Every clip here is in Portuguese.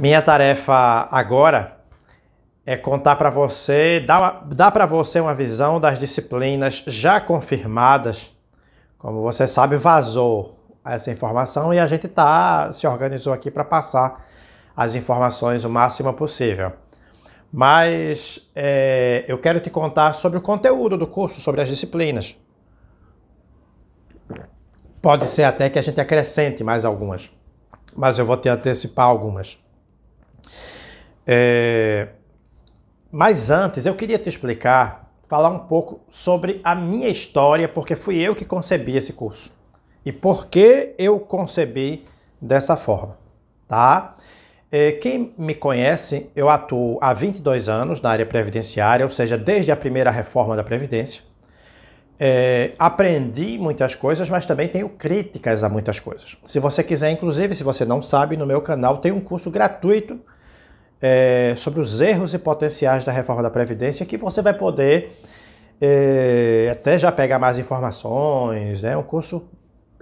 Minha tarefa agora é contar para você, dar, dar para você uma visão das disciplinas já confirmadas. Como você sabe, vazou essa informação e a gente tá, se organizou aqui para passar as informações o máximo possível. Mas é, eu quero te contar sobre o conteúdo do curso, sobre as disciplinas. Pode ser até que a gente acrescente mais algumas, mas eu vou te antecipar algumas. É... Mas antes eu queria te explicar, falar um pouco sobre a minha história, porque fui eu que concebi esse curso. E por que eu concebi dessa forma, tá? É, quem me conhece, eu atuo há 22 anos na área previdenciária, ou seja, desde a primeira reforma da Previdência. É, aprendi muitas coisas, mas também tenho críticas a muitas coisas. Se você quiser, inclusive, se você não sabe, no meu canal tem um curso gratuito é, sobre os erros e potenciais da reforma da Previdência que você vai poder é, até já pegar mais informações, né? Um curso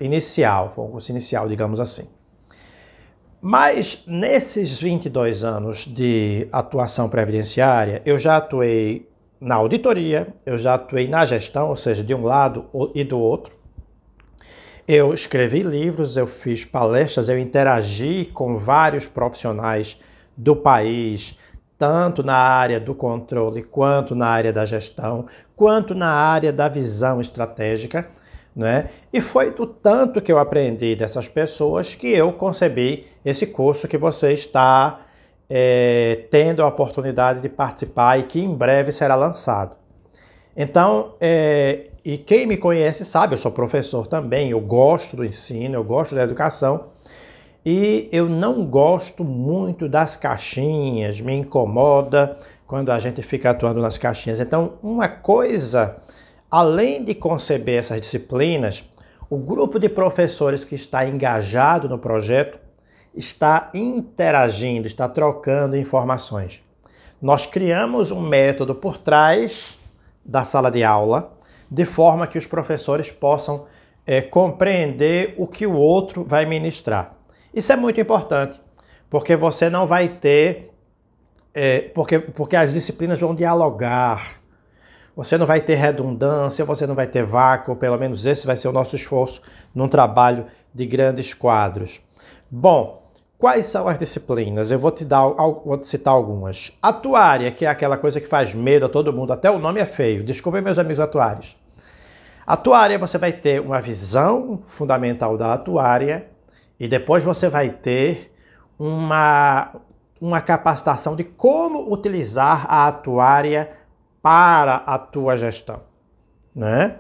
inicial, um curso inicial, digamos assim. Mas nesses 22 anos de atuação previdenciária, eu já atuei na auditoria, eu já atuei na gestão, ou seja, de um lado e do outro. Eu escrevi livros, eu fiz palestras, eu interagi com vários profissionais do país, tanto na área do controle, quanto na área da gestão, quanto na área da visão estratégica. Né? E foi do tanto que eu aprendi dessas pessoas que eu concebi esse curso que você está é, tendo a oportunidade de participar e que em breve será lançado. Então, é, e quem me conhece sabe, eu sou professor também, eu gosto do ensino, eu gosto da educação. E eu não gosto muito das caixinhas, me incomoda quando a gente fica atuando nas caixinhas. Então, uma coisa, além de conceber essas disciplinas, o grupo de professores que está engajado no projeto está interagindo, está trocando informações. Nós criamos um método por trás da sala de aula, de forma que os professores possam é, compreender o que o outro vai ministrar. Isso é muito importante, porque você não vai ter. É, porque, porque as disciplinas vão dialogar. Você não vai ter redundância, você não vai ter vácuo, pelo menos esse vai ser o nosso esforço num trabalho de grandes quadros. Bom, Quais são as disciplinas? Eu vou te dar, vou te citar algumas. Atuária, que é aquela coisa que faz medo a todo mundo, até o nome é feio. Desculpem meus amigos atuários. Atuária, você vai ter uma visão fundamental da atuária e depois você vai ter uma, uma capacitação de como utilizar a atuária para a tua gestão, né?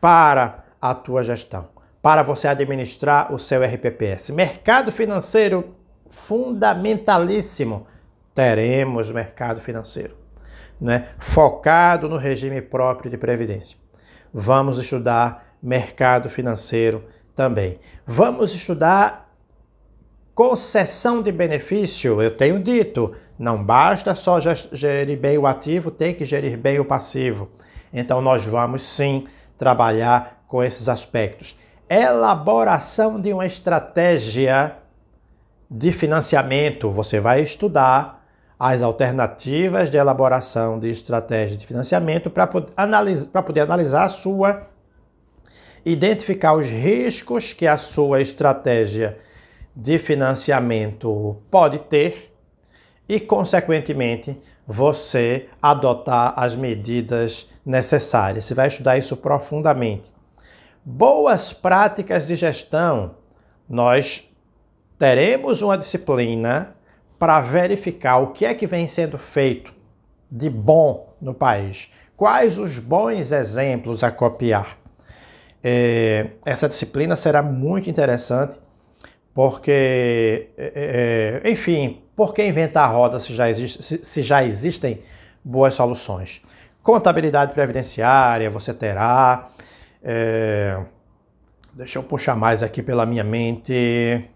Para a tua gestão para você administrar o seu RPPS. Mercado financeiro fundamentalíssimo, teremos mercado financeiro, né? focado no regime próprio de previdência. Vamos estudar mercado financeiro também. Vamos estudar concessão de benefício. Eu tenho dito, não basta só gerir bem o ativo, tem que gerir bem o passivo. Então nós vamos sim trabalhar com esses aspectos. Elaboração de uma estratégia de financiamento, você vai estudar as alternativas de elaboração de estratégia de financiamento para analisa, poder analisar a sua, identificar os riscos que a sua estratégia de financiamento pode ter e, consequentemente, você adotar as medidas necessárias. Você vai estudar isso profundamente. Boas práticas de gestão. Nós teremos uma disciplina para verificar o que é que vem sendo feito de bom no país, quais os bons exemplos a copiar. É, essa disciplina será muito interessante, porque, é, é, é enfim, por que inventar roda se já, existe, se, se já existem boas soluções? Contabilidade previdenciária você terá. É, deixa eu puxar mais aqui pela minha mente.